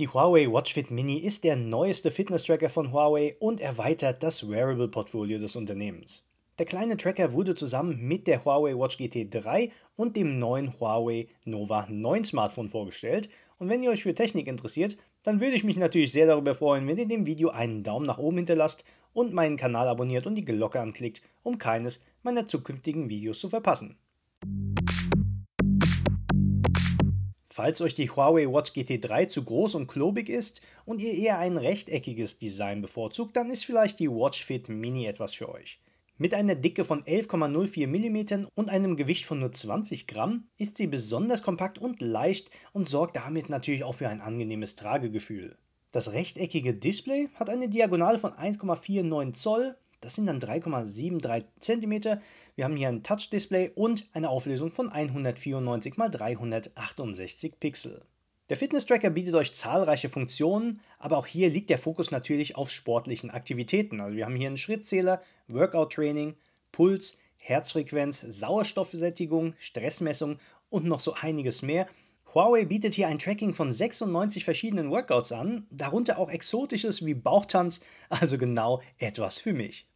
Die Huawei WatchFit Mini ist der neueste Fitness-Tracker von Huawei und erweitert das Wearable-Portfolio des Unternehmens. Der kleine Tracker wurde zusammen mit der Huawei Watch GT 3 und dem neuen Huawei Nova 9 Smartphone vorgestellt. Und wenn ihr euch für Technik interessiert, dann würde ich mich natürlich sehr darüber freuen, wenn ihr dem Video einen Daumen nach oben hinterlasst und meinen Kanal abonniert und die Glocke anklickt, um keines meiner zukünftigen Videos zu verpassen. Falls euch die Huawei Watch GT3 zu groß und klobig ist und ihr eher ein rechteckiges Design bevorzugt, dann ist vielleicht die Watch Fit Mini etwas für euch. Mit einer Dicke von 11,04 mm und einem Gewicht von nur 20 Gramm ist sie besonders kompakt und leicht und sorgt damit natürlich auch für ein angenehmes Tragegefühl. Das rechteckige Display hat eine Diagonale von 1,49 Zoll das sind dann 3,73 cm. Wir haben hier ein Touch-Display und eine Auflösung von 194 x 368 Pixel. Der Fitness-Tracker bietet euch zahlreiche Funktionen, aber auch hier liegt der Fokus natürlich auf sportlichen Aktivitäten. Also wir haben hier einen Schrittzähler, Workout-Training, Puls, Herzfrequenz, Sauerstoffsättigung, Stressmessung und noch so einiges mehr. Huawei bietet hier ein Tracking von 96 verschiedenen Workouts an, darunter auch exotisches wie Bauchtanz, also genau etwas für mich.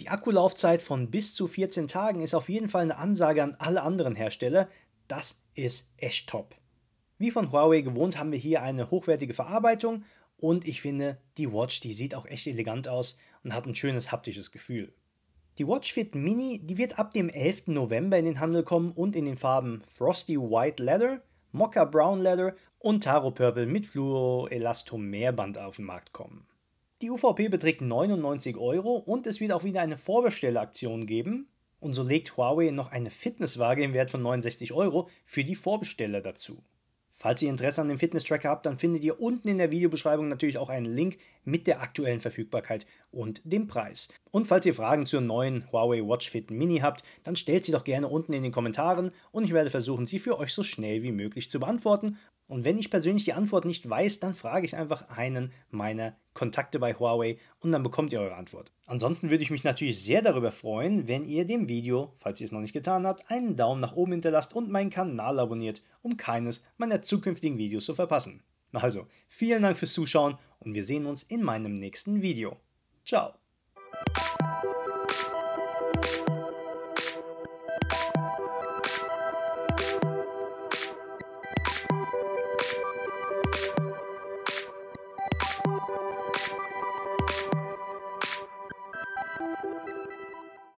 Die Akkulaufzeit von bis zu 14 Tagen ist auf jeden Fall eine Ansage an alle anderen Hersteller. Das ist echt top. Wie von Huawei gewohnt haben wir hier eine hochwertige Verarbeitung und ich finde, die Watch, die sieht auch echt elegant aus und hat ein schönes haptisches Gefühl. Die Watch Fit Mini, die wird ab dem 11. November in den Handel kommen und in den Farben Frosty White Leather, Mocha Brown Leather und Taro Purple mit Fluoroelastomerband auf den Markt kommen. Die UVP beträgt 99 Euro und es wird auch wieder eine Vorbestelleraktion geben. Und so legt Huawei noch eine Fitnesswaage im Wert von 69 Euro für die Vorbesteller dazu. Falls ihr Interesse an dem Fitness-Tracker habt, dann findet ihr unten in der Videobeschreibung natürlich auch einen Link mit der aktuellen Verfügbarkeit und dem Preis. Und falls ihr Fragen zur neuen Huawei Watch Fit Mini habt, dann stellt sie doch gerne unten in den Kommentaren und ich werde versuchen, sie für euch so schnell wie möglich zu beantworten und wenn ich persönlich die Antwort nicht weiß, dann frage ich einfach einen meiner Kontakte bei Huawei und dann bekommt ihr eure Antwort. Ansonsten würde ich mich natürlich sehr darüber freuen, wenn ihr dem Video, falls ihr es noch nicht getan habt, einen Daumen nach oben hinterlasst und meinen Kanal abonniert, um keines meiner zukünftigen Videos zu verpassen. Also, vielen Dank fürs Zuschauen und wir sehen uns in meinem nächsten Video. Ciao!